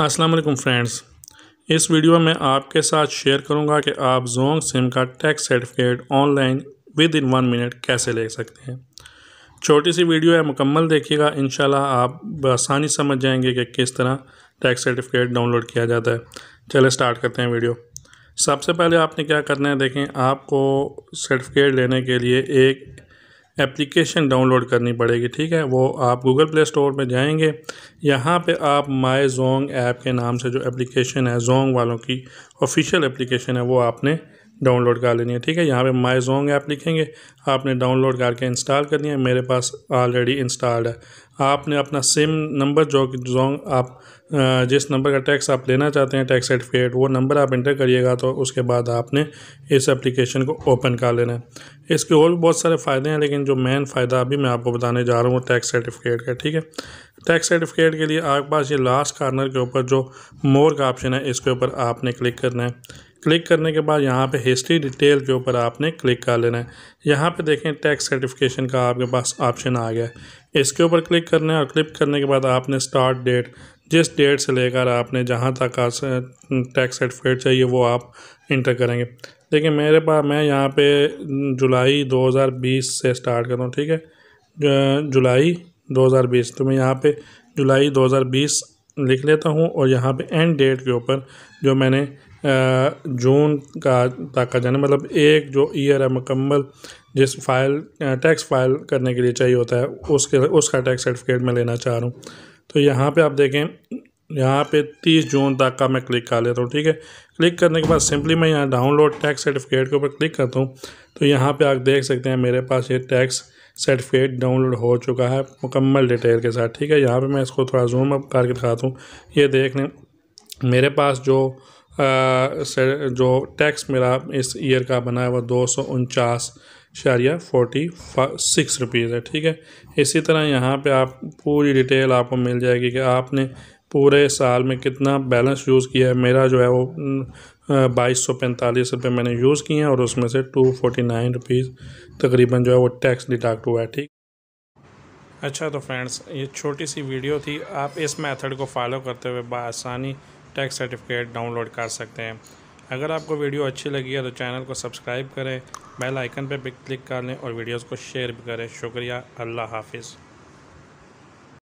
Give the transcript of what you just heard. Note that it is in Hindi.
अस्सलाम वालेकुम फ्रेंड्स इस वीडियो में आपके साथ शेयर करूंगा कि आप जोंग सिम का tax certificate online within one minute कैसे ले सकते हैं छोटी सी वीडियो है मुकम्मल देखिएगा इन आप आसानी समझ जाएंगे कि किस तरह टैक्स सर्टिफिकेट डाउनलोड किया जाता है चले स्टार्ट करते हैं वीडियो सबसे पहले आपने क्या करना है देखें आपको सर्टिफिकेट लेने के लिए एक एप्लीकेशन डाउनलोड करनी पड़ेगी ठीक है वो आप गूगल प्ले स्टोर में जाएंगे यहाँ पे आप माई जोंग ऐप के नाम से जो एप्लीकेशन है जोंग वालों की ऑफिशियल एप्लीकेशन है वो आपने डाउनलोड कर लेनी है ठीक है यहाँ पे माई जोंग ऐप लिखेंगे आपने डाउनलोड करके इंस्टॉल करनी है मेरे पास ऑलरेडी इंस्टॉल्ड है आपने अपना सिम नंबर जो जोंग आप जिस नंबर का टैक्स आप लेना चाहते हैं टैक्स सर्टिफिकेट वो नंबर आप इंटर करिएगा तो उसके बाद आपने इस एप्लीकेशन को ओपन कर लेना है इसके और भी बहुत सारे फ़ायदे हैं लेकिन जो मेन फ़ायदा अभी मैं आपको बताने जा रहा हूँ वो टैक्स सर्टिफिकेट का ठीक है टैक्स सर्टिफिकेट के लिए आपके पास ये लास्ट कार्नर के ऊपर जो मोर का ऑप्शन है इसके ऊपर आपने क्लिक करना है क्लिक करने के बाद यहाँ पे हिस्ट्री डिटेल के ऊपर आपने क्लिक कर लेना है यहाँ पे देखें टैक्स सर्टिफिकेशन का आपके पास ऑप्शन आ गया है इसके ऊपर क्लिक करना है और क्लिक करने के बाद आपने स्टार्ट डेट जिस डेट से लेकर आपने जहाँ तक टैक्स सर्टिफिकेट चाहिए वो आप इंटर करेंगे देखिए मेरे पास मैं यहाँ पर जुलाई दो से स्टार्ट कर रहा हूँ ठीक है जुलाई दो तो मैं यहाँ पर जुलाई दो लिख लेता हूँ और यहाँ पे एंड डेट के ऊपर जो मैंने जून का तक का जाना मतलब एक जो ईयर है मुकम्मल जिस फाइल टैक्स फाइल करने के लिए चाहिए होता है उसके उसका टैक्स सर्टिफिकेट मैं लेना चाह रहा हूँ तो यहाँ पे आप देखें यहाँ पे 30 जून तक का मैं क्लिक कर लेता हूँ ठीक है क्लिक करने के बाद सिंपली मैं यहाँ डाउनलोड टैक्स सर्टिफिकेट के ऊपर क्लिक करता हूँ तो यहाँ पे आप देख सकते हैं मेरे पास ये टैक्स सर्टिफिकेट डाउनलोड हो चुका है मुकम्मल डिटेल के साथ ठीक है यहाँ पे मैं इसको थोड़ा जूम अप करके दिखाता हूँ ये देख लें मेरे पास जो से जो टैक्स मेरा इस ईयर का बना है वह दो सौ उनचास शारिया फोर्टी सिक्स रुपीज़ है ठीक है इसी तरह यहाँ पे आप पूरी डिटेल आपको मिल जाएगी कि आपने पूरे साल में कितना बैलेंस यूज़ किया है मेरा जो है वो बाईस सौ पैंतालीस रुपये मैंने यूज़ किए हैं और उसमें से टू फोर्टी नाइन रुपीज़ तकरीबन जो है वो टैक्स डिडक्ट हुआ है ठीक अच्छा तो फ्रेंड्स ये छोटी सी वीडियो थी आप इस मेथड को फॉलो करते हुए बसानी टैक्स सर्टिफिकेट डाउनलोड कर सकते हैं अगर आपको वीडियो अच्छी लगी है तो चैनल को सब्सक्राइब करें बेल आइकन पर क्लिक कर लें और वीडियोज़ को शेयर भी करें शुक्रिया अल्लाह हाफिज़